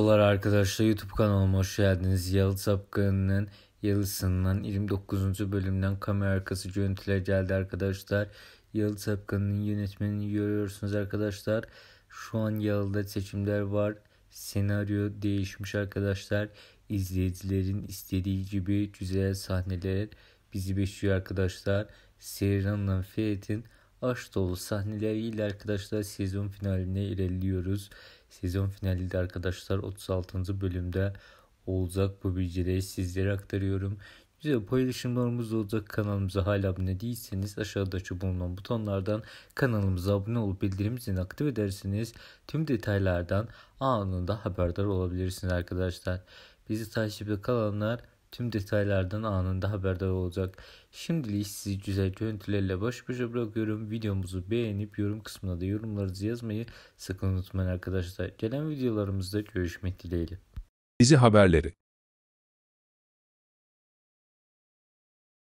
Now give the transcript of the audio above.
Merhabalar arkadaşlar YouTube kanalıma hoş geldiniz. Yalı Sapkan'ın Yalısı'ndan 29. bölümden kamera arkası görüntüler geldi arkadaşlar. Yalı Sapkan'ın yönetmenini görüyorsunuz arkadaşlar. Şu an Yalı'da seçimler var. Senaryo değişmiş arkadaşlar. İzleyicilerin istediği gibi güzel sahneler bizi bekliyor arkadaşlar. Seyran'la Ferit'in aşk dolu sahneleriyle arkadaşlar sezon finaline ilerliyoruz. Sezon finalinde arkadaşlar 36. bölümde olacak bu bilgileri sizlere aktarıyorum. Güzel paylaşımlarımız olacak. Kanalımıza hala abone değilseniz aşağıdaki bulunan butonlardan kanalımıza abone olup bildirim zilini aktif edersiniz. Tüm detaylardan anında haberdar olabilirsiniz arkadaşlar. Bizi takipte kalanlar Tüm detaylardan anında haberdar olacak. Şimdilik sizi güzel görüntülerle baş başa bırakıyorum. Videomuzu beğenip yorum kısmına da yorumlarınızı yazmayı sakın unutmayın arkadaşlar. Gelen videolarımızda görüşmek dileğiyle. Dizi haberleri